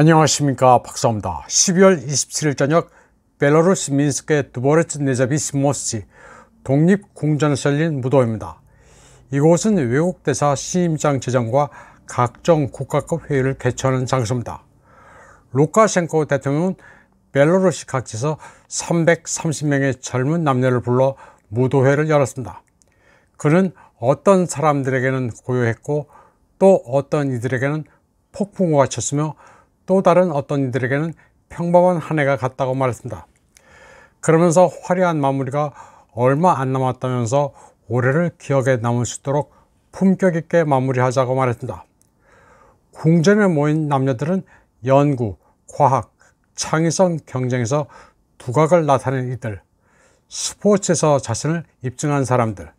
안녕하십니까 박사입니다. 12월 27일 저녁 벨라루스 민스크의 두보레츠 네자비스모스 독립궁전에서 열린 무도회입니다. 이곳은 외국 대사 신임장 제정과 각종 국가급 회의를 개최하는 장소입니다. 루카셴코 대통령은 벨로루시 각지에서 330명의 젊은 남녀를 불러 무도회를 열었습니다. 그는 어떤 사람들에게는 고요했고 또 어떤 이들에게는 폭풍우가 쳤으며 또 다른 어떤 이들에게는 평범한 한 해가 같다고 말했습니다. 그러면서 화려한 마무리가 얼마 안 남았다면서 올해를 기억에 남을 수 있도록 품격 있게 마무리하자고 말했습니다. 궁전에 모인 남녀들은 연구, 과학, 창의성 경쟁에서 두각을 나타낸 이들, 스포츠에서 자신을 입증한 사람들,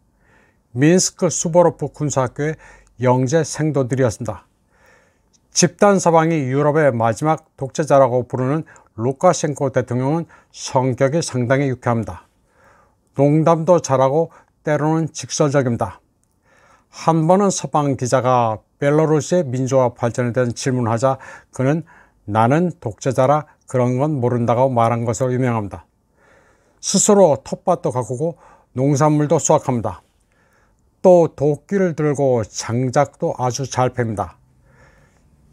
민스크 수보로프 군사학교의 영재 생도들이었습니다. 집단 서방이 유럽의 마지막 독재자라고 부르는 루카셴코 대통령은 성격이 상당히 유쾌합니다. 농담도 잘하고 때로는 직설적입니다. 한 번은 서방 기자가 벨로루시의 민주화 발전에 대한 질문하자 그는 나는 독재자라 그런 건 모른다고 말한 것으로 유명합니다. 스스로 텃밭도 가꾸고 농산물도 수확합니다. 또 도끼를 들고 장작도 아주 잘 팹니다.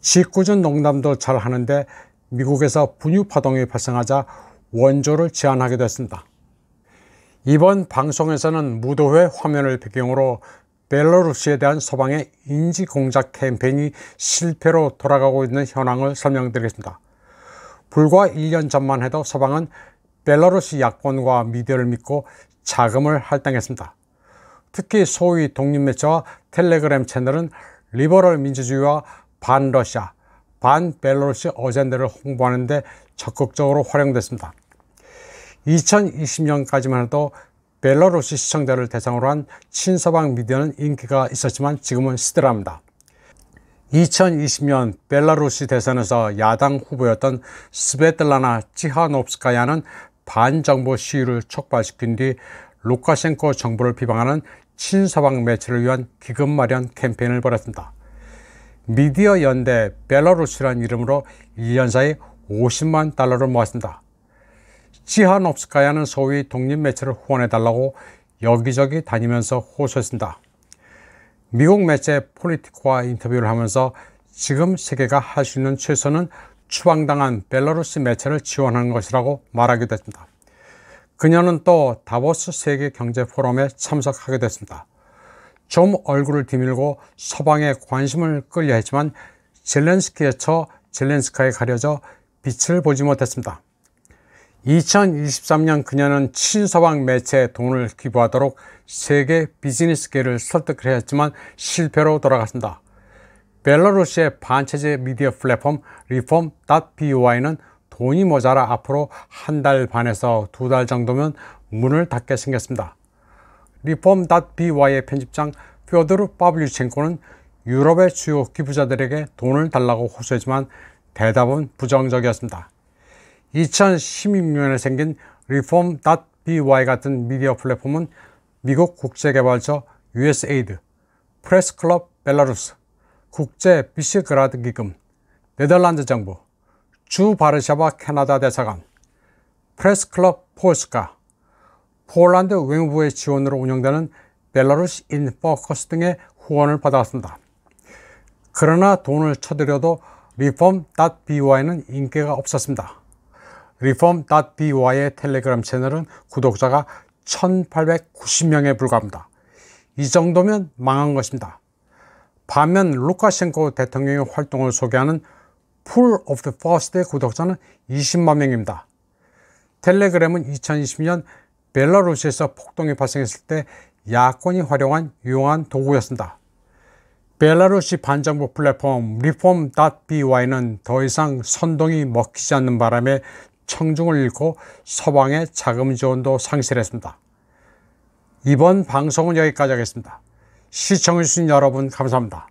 식구준 농담도 잘 하는데 미국에서 분유파동이 발생하자 원조를 제안하게 됐습니다. 이번 방송에서는 무도회 화면을 배경으로 벨로루시에 대한 소방의 인지공작 캠페인이 실패로 돌아가고 있는 현황을 설명드리겠습니다. 불과 1년 전만 해도 소방은 벨로루시 야권과 미디어를 믿고 자금을 할당했습니다. 특히 소위 독립매체와 텔레그램 채널은 리버럴 민주주의와 반러시아, 반벨로루시 어젠데를 홍보하는 데 적극적으로 활용됐습니다. 2020년까지만 해도 벨로루시 시청자를 대상으로 한 친서방 미디어는 인기가 있었지만 지금은 시들합니다. 2020년 벨라루시 대선에서 야당 후보였던 스베틀라나 찌하노프스카야는 반정부 시위를 촉발시킨 뒤 루카셴코 정부를 비방하는 친서방 매체를 위한 기금 마련 캠페인을 벌였습니다. 미디어 연대 벨라루스라는 이름으로 1년 사이 50만 달러를 모았습니다. 지하nov스카야는 소위 독립 매체를 후원해달라고 여기저기 다니면서 호소했습니다. 미국 매체 폴리티코와 인터뷰를 하면서 지금 세계가 할 수 있는 최선은 추방당한 벨라루스 매체를 지원하는 것이라고 말하기도했습니다 그녀는 또 다보스 세계 경제 포럼에 참석하게 됐습니다. 좀 얼굴을 뒤밀고 서방에 관심을 끌려 했지만 젤렌스키에 처 젤렌스카에 가려져 빛을 보지 못했습니다. 2023년 그녀는 친서방 매체에 돈을 기부하도록 세계 비즈니스계를 설득해 했지만 실패로 돌아갔습니다. 벨라루시의 반체제 미디어 플랫폼 reform.by는 돈이 모자라 앞으로 한 달 반에서 두 달 정도면 문을 닫게 생겼습니다. 리폼 f o r m b y 의 편집장 퓨어드르 파블리첸코는 유럽의 주요 기부자들에게 돈을 달라고 호소했지만 대답은 부정적이었습니다. 2016년에 생긴 reform.by 같은 미디어 플랫폼은 미국 국제개발처 USAID, 프레스클럽 벨라루스, 국제 비시그라드 기금, 네덜란드 정부, 주 바르샤바 캐나다 대사관, 프레스클럽 포스카, 폴란드 외무부의 지원으로 운영되는 벨라루시 인포커스 등의 후원을 받아왔습니다. 그러나 돈을 쳐들여도 reform.by는 인기가 없었습니다. reform.by의 텔레그램 채널은 구독자가 1890명에 불과합니다. 이 정도면 망한 것입니다. 반면 루카셴코 대통령의 활동을 소개하는 풀 오브 더 퍼스트의 구독자는 20만 명입니다. 텔레그램은 2020년 벨라루시에서 폭동이 발생했을 때 야권이 활용한 유용한 도구였습니다. 벨라루시 반정부 플랫폼 reform.by는 더 이상 선동이 먹히지 않는 바람에 청중을 잃고 서방의 자금 지원도 상실했습니다. 이번 방송은 여기까지 하겠습니다. 시청해주신 여러분 감사합니다.